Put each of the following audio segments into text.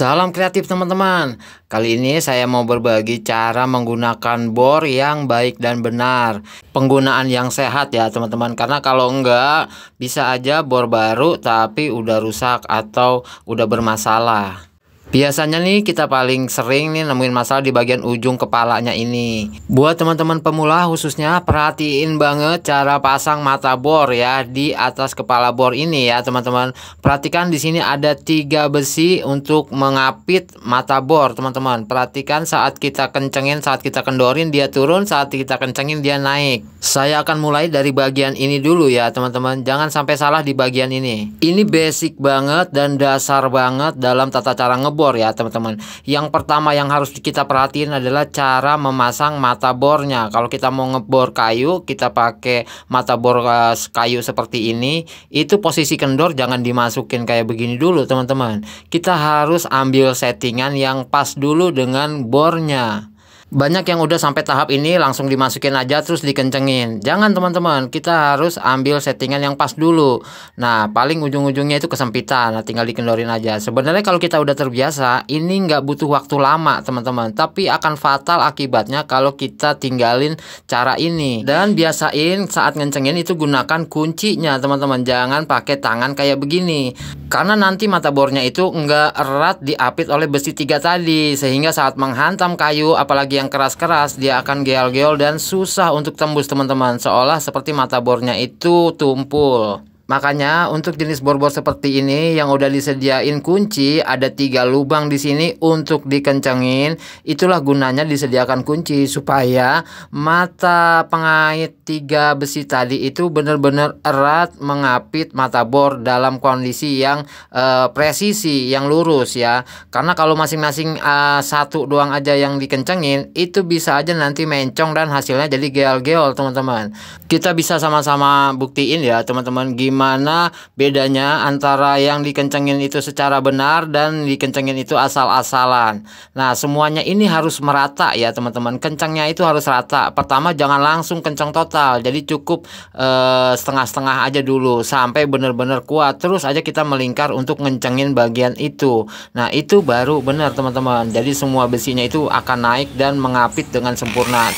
Salam kreatif teman-teman Kali ini saya mau berbagi cara menggunakan bor yang baik dan benar Penggunaan yang sehat ya teman-teman Karena kalau enggak bisa aja bor baru tapi udah rusak atau udah bermasalah Biasanya nih kita paling sering nih nemuin masalah di bagian ujung kepalanya ini. Buat teman-teman pemula khususnya perhatiin banget cara pasang mata bor ya di atas kepala bor ini ya teman-teman. Perhatikan di sini ada tiga besi untuk mengapit mata bor teman-teman. Perhatikan saat kita kencengin, saat kita kendorin dia turun, saat kita kencengin dia naik. Saya akan mulai dari bagian ini dulu ya teman-teman. Jangan sampai salah di bagian ini. Ini basic banget dan dasar banget dalam tata cara ngebor bor ya teman-teman yang pertama yang harus kita perhatiin adalah cara memasang mata bornya kalau kita mau ngebor kayu kita pakai mata bor eh, kayu seperti ini itu posisi kendor jangan dimasukin kayak begini dulu teman-teman kita harus ambil settingan yang pas dulu dengan bornya banyak yang udah sampai tahap ini langsung dimasukin aja terus dikencengin. Jangan teman-teman, kita harus ambil settingan yang pas dulu. Nah, paling ujung-ujungnya itu kesempitan, nah, tinggal dikendorin aja. Sebenarnya kalau kita udah terbiasa, ini nggak butuh waktu lama teman-teman, tapi akan fatal akibatnya kalau kita tinggalin cara ini. Dan biasain saat ngencengin itu gunakan kuncinya teman-teman, jangan pakai tangan kayak begini. Karena nanti mata bornya itu nggak erat diapit oleh besi tiga tadi, sehingga saat menghantam kayu apalagi yang keras-keras dia akan geol-geol dan susah untuk tembus teman-teman seolah seperti mata bornya itu tumpul Makanya untuk jenis bor bor seperti ini yang udah disediain kunci ada tiga lubang di sini untuk dikencengin. Itulah gunanya disediakan kunci supaya mata pengait tiga besi tadi itu benar-benar erat mengapit mata bor dalam kondisi yang e, presisi, yang lurus ya. Karena kalau masing-masing e, satu doang aja yang dikencengin itu bisa aja nanti mencong dan hasilnya jadi geol-geol teman-teman. Kita bisa sama-sama buktiin ya teman-teman gimana mana bedanya antara yang dikencengin itu secara benar dan dikencengin itu asal-asalan. Nah, semuanya ini harus merata ya, teman-teman. Kencangnya itu harus rata. Pertama jangan langsung kencang total. Jadi cukup eh, setengah-setengah aja dulu sampai benar-benar kuat. Terus aja kita melingkar untuk ngencengin bagian itu. Nah, itu baru benar, teman-teman. Jadi semua besinya itu akan naik dan mengapit dengan sempurna.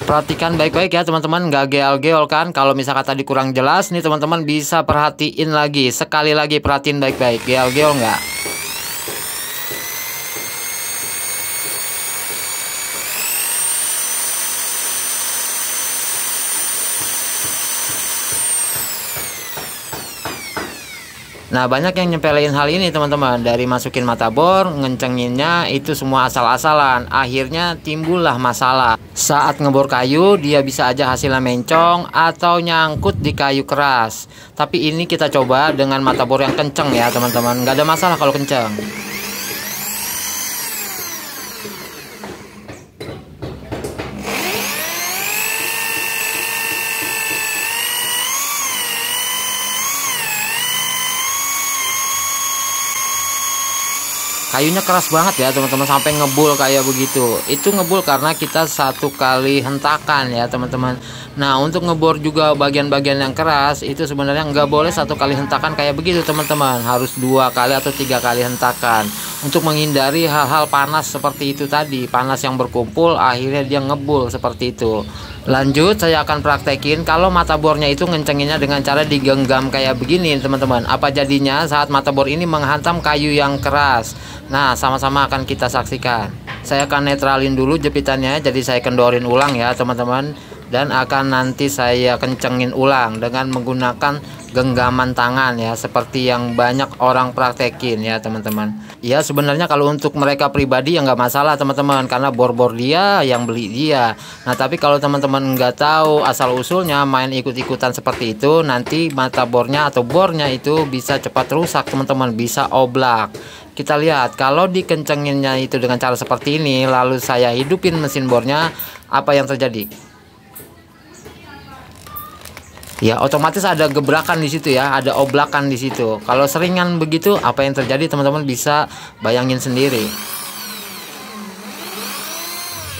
Perhatikan baik-baik ya teman-teman Gak geol-geol kan Kalau misalkan tadi kurang jelas nih teman-teman bisa perhatiin lagi Sekali lagi perhatiin baik-baik Geol-geol nggak Nah banyak yang nyepelein hal ini teman-teman Dari masukin mata bor, ngencenginnya itu semua asal-asalan Akhirnya timbullah masalah Saat ngebor kayu dia bisa aja hasilnya mencong atau nyangkut di kayu keras Tapi ini kita coba dengan mata bor yang kenceng ya teman-teman Gak ada masalah kalau kenceng kayunya keras banget ya teman-teman sampai ngebul kayak begitu itu ngebul karena kita satu kali hentakan ya teman-teman nah untuk ngebor juga bagian-bagian yang keras itu sebenarnya nggak boleh satu kali hentakan kayak begitu teman-teman harus dua kali atau tiga kali hentakan untuk menghindari hal-hal panas seperti itu tadi panas yang berkumpul akhirnya dia ngebul seperti itu lanjut saya akan praktekin kalau mata bornya itu ngencenginnya dengan cara digenggam kayak begini teman-teman apa jadinya saat mata bor ini menghantam kayu yang keras nah sama-sama akan kita saksikan saya akan netralin dulu jepitannya jadi saya kendorin ulang ya teman-teman dan akan nanti saya kencengin ulang dengan menggunakan genggaman tangan ya seperti yang banyak orang praktekin ya teman-teman ya sebenarnya kalau untuk mereka pribadi ya nggak masalah teman-teman karena bor-bor dia yang beli dia nah tapi kalau teman-teman nggak tahu asal usulnya main ikut-ikutan seperti itu nanti mata bornya atau bornya itu bisa cepat rusak teman-teman bisa oblak kita lihat kalau dikencenginnya itu dengan cara seperti ini lalu saya hidupin mesin bornya apa yang terjadi ya otomatis ada gebrakan di situ ya ada oblakan di situ kalau seringan begitu apa yang terjadi teman-teman bisa bayangin sendiri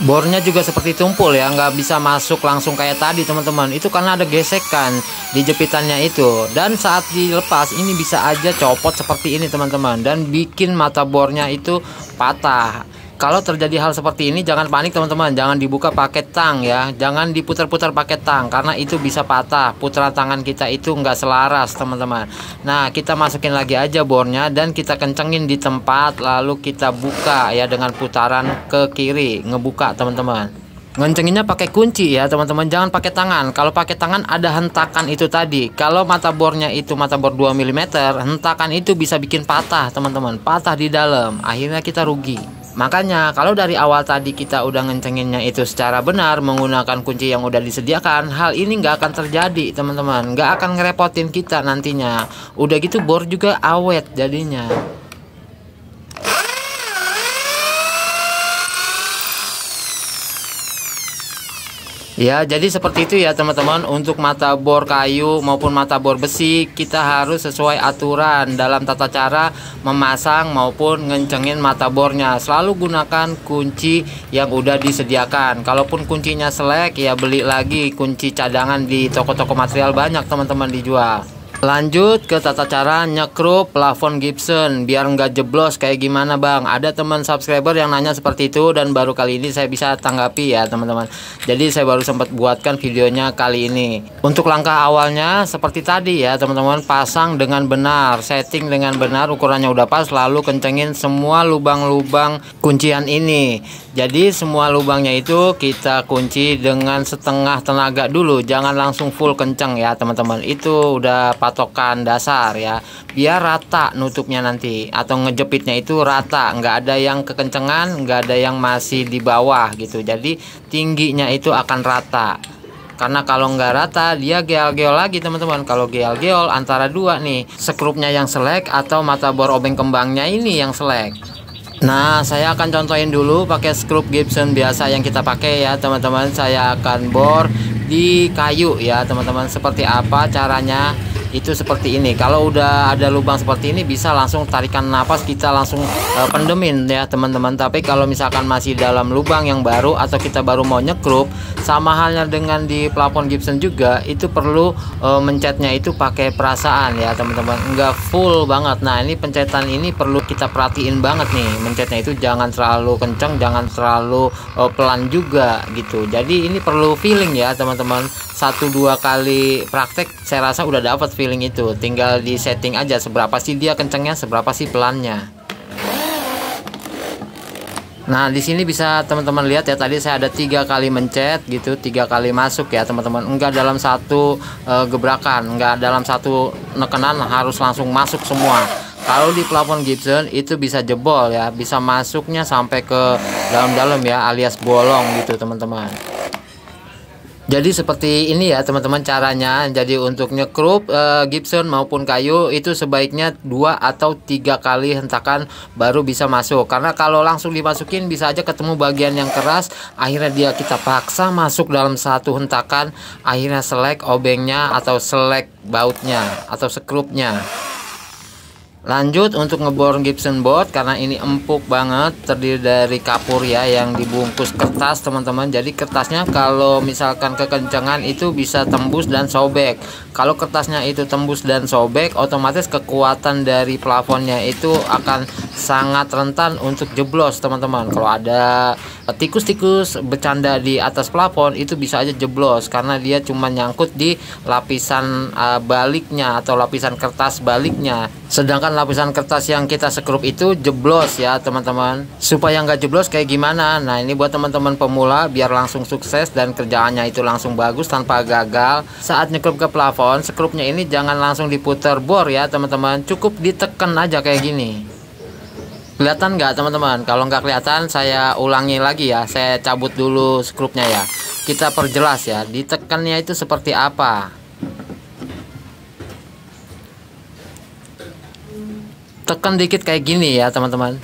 bornya juga seperti tumpul ya nggak bisa masuk langsung kayak tadi teman-teman itu karena ada gesekan di jepitannya itu dan saat dilepas ini bisa aja copot seperti ini teman-teman dan bikin mata bornya itu patah kalau terjadi hal seperti ini jangan panik teman-teman, jangan dibuka pakai tang ya, jangan diputar-putar pakai tang karena itu bisa patah. Putra tangan kita itu nggak selaras teman-teman. Nah kita masukin lagi aja bornya dan kita kencengin di tempat lalu kita buka ya dengan putaran ke kiri, ngebuka teman-teman ngencenginnya pakai kunci ya teman-teman jangan pakai tangan kalau pakai tangan ada hentakan itu tadi kalau mata bornya itu mata bor 2 mm hentakan itu bisa bikin patah teman-teman patah di dalam akhirnya kita rugi Makanya kalau dari awal tadi kita udah ngencenginnya itu secara benar menggunakan kunci yang udah disediakan, hal ini nggak akan terjadi teman-teman, nggak akan ngerepotin kita nantinya. Udah gitu bor juga awet jadinya. Ya, jadi seperti itu ya teman-teman. Untuk mata bor kayu maupun mata bor besi, kita harus sesuai aturan dalam tata cara memasang maupun ngencengin mata bornya. Selalu gunakan kunci yang udah disediakan. Kalaupun kuncinya selek, ya beli lagi kunci cadangan di toko-toko material banyak teman-teman dijual. Lanjut ke tata cara nyekrup plafon Gibson biar nggak jeblos kayak gimana bang Ada teman subscriber yang nanya seperti itu dan baru kali ini saya bisa tanggapi ya teman-teman Jadi saya baru sempat buatkan videonya kali ini Untuk langkah awalnya seperti tadi ya teman-teman Pasang dengan benar, setting dengan benar, ukurannya udah pas Lalu kencengin semua lubang-lubang kuncian ini Jadi semua lubangnya itu kita kunci dengan setengah tenaga dulu Jangan langsung full kenceng ya teman-teman Itu udah patokan dasar ya biar rata nutupnya nanti atau ngejepitnya itu rata nggak ada yang kekencengan nggak ada yang masih di bawah gitu jadi tingginya itu akan rata karena kalau nggak rata dia geol-geol lagi teman-teman kalau geol-geol antara dua nih sekrupnya yang selek atau mata bor obeng kembangnya ini yang selek Nah, saya akan contohin dulu pakai skrup Gibson biasa yang kita pakai ya, teman-teman. Saya akan bor di kayu ya, teman-teman. Seperti apa caranya? itu seperti ini kalau udah ada lubang seperti ini bisa langsung tarikan nafas kita langsung uh, pendemin ya teman-teman tapi kalau misalkan masih dalam lubang yang baru atau kita baru mau nyekrup sama halnya dengan di plafon Gibson juga itu perlu uh, mencetnya itu pakai perasaan ya teman-teman enggak full banget nah ini pencetan ini perlu kita perhatiin banget nih mencetnya itu jangan terlalu kenceng jangan terlalu uh, pelan juga gitu jadi ini perlu feeling ya teman-teman satu dua kali praktek saya rasa udah dapat feeling itu tinggal di setting aja seberapa sih dia kencengnya seberapa sih pelannya nah di sini bisa teman-teman lihat ya tadi saya ada tiga kali mencet gitu tiga kali masuk ya teman-teman enggak dalam satu e, gebrakan enggak dalam satu nekenan harus langsung masuk semua kalau di plafon Gibson itu bisa jebol ya bisa masuknya sampai ke dalam-dalam ya alias bolong gitu teman-teman jadi seperti ini ya teman-teman caranya. Jadi untuk nyekrup e, eh, Gibson maupun kayu itu sebaiknya dua atau tiga kali hentakan baru bisa masuk. Karena kalau langsung dimasukin bisa aja ketemu bagian yang keras. Akhirnya dia kita paksa masuk dalam satu hentakan. Akhirnya selek obengnya atau selek bautnya atau sekrupnya. Lanjut untuk ngebor Gibson board karena ini empuk banget terdiri dari kapur ya yang dibungkus kertas teman-teman. Jadi kertasnya kalau misalkan kekencangan itu bisa tembus dan sobek. Kalau kertasnya itu tembus dan sobek otomatis kekuatan dari plafonnya itu akan sangat rentan untuk jeblos teman-teman. Kalau ada tikus-tikus bercanda di atas plafon itu bisa aja jeblos karena dia cuma nyangkut di lapisan uh, baliknya atau lapisan kertas baliknya. Sedangkan lapisan kertas yang kita sekrup itu jeblos ya teman-teman supaya nggak jeblos kayak gimana nah ini buat teman-teman pemula biar langsung sukses dan kerjaannya itu langsung bagus tanpa gagal saat nyekrup ke plafon sekrupnya ini jangan langsung diputar bor ya teman-teman cukup ditekan aja kayak gini kelihatan nggak teman-teman kalau nggak kelihatan saya ulangi lagi ya saya cabut dulu sekrupnya ya kita perjelas ya ditekannya itu seperti apa tekan dikit kayak gini ya teman-teman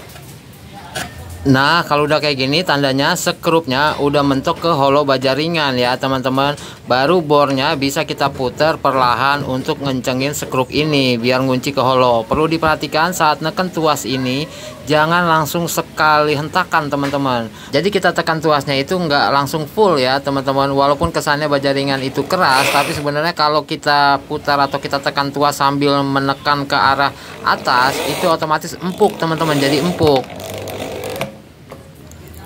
Nah, kalau udah kayak gini tandanya sekrupnya udah mentok ke hollow baja ringan ya, teman-teman. Baru bornya bisa kita putar perlahan untuk ngencengin sekrup ini biar ngunci ke hollow. Perlu diperhatikan saat neken tuas ini jangan langsung sekali hentakan, teman-teman. Jadi kita tekan tuasnya itu nggak langsung full ya, teman-teman. Walaupun kesannya baja ringan itu keras, tapi sebenarnya kalau kita putar atau kita tekan tuas sambil menekan ke arah atas, itu otomatis empuk, teman-teman. Jadi empuk.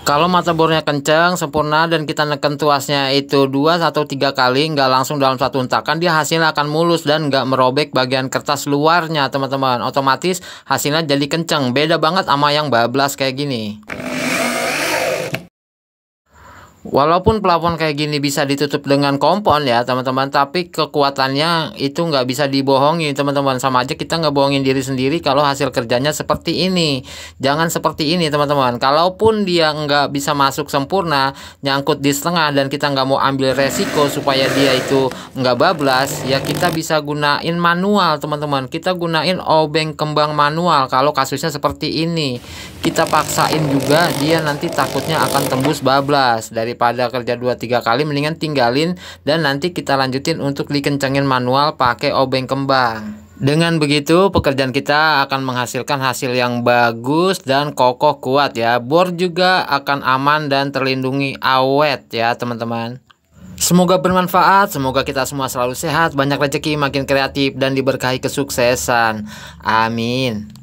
Kalau mata bornya kenceng, sempurna dan kita neken tuasnya itu dua atau tiga kali nggak langsung dalam satu untakan, dia hasilnya akan mulus dan nggak merobek bagian kertas luarnya teman-teman. Otomatis hasilnya jadi kenceng, beda banget sama yang bablas kayak gini. Walaupun plafon kayak gini bisa ditutup dengan kompon ya teman-teman Tapi kekuatannya itu nggak bisa dibohongi teman-teman Sama aja kita nggak bohongin diri sendiri kalau hasil kerjanya seperti ini Jangan seperti ini teman-teman Kalaupun dia nggak bisa masuk sempurna Nyangkut di setengah dan kita nggak mau ambil resiko supaya dia itu nggak bablas Ya kita bisa gunain manual teman-teman Kita gunain obeng kembang manual kalau kasusnya seperti ini Kita paksain juga dia nanti takutnya akan tembus bablas dari daripada kerja 2-3 kali mendingan tinggalin dan nanti kita lanjutin untuk dikencengin manual pakai obeng kembang dengan begitu pekerjaan kita akan menghasilkan hasil yang bagus dan kokoh kuat ya. Bor juga akan aman dan terlindungi awet ya teman-teman. Semoga bermanfaat, semoga kita semua selalu sehat, banyak rezeki, makin kreatif dan diberkahi kesuksesan. Amin.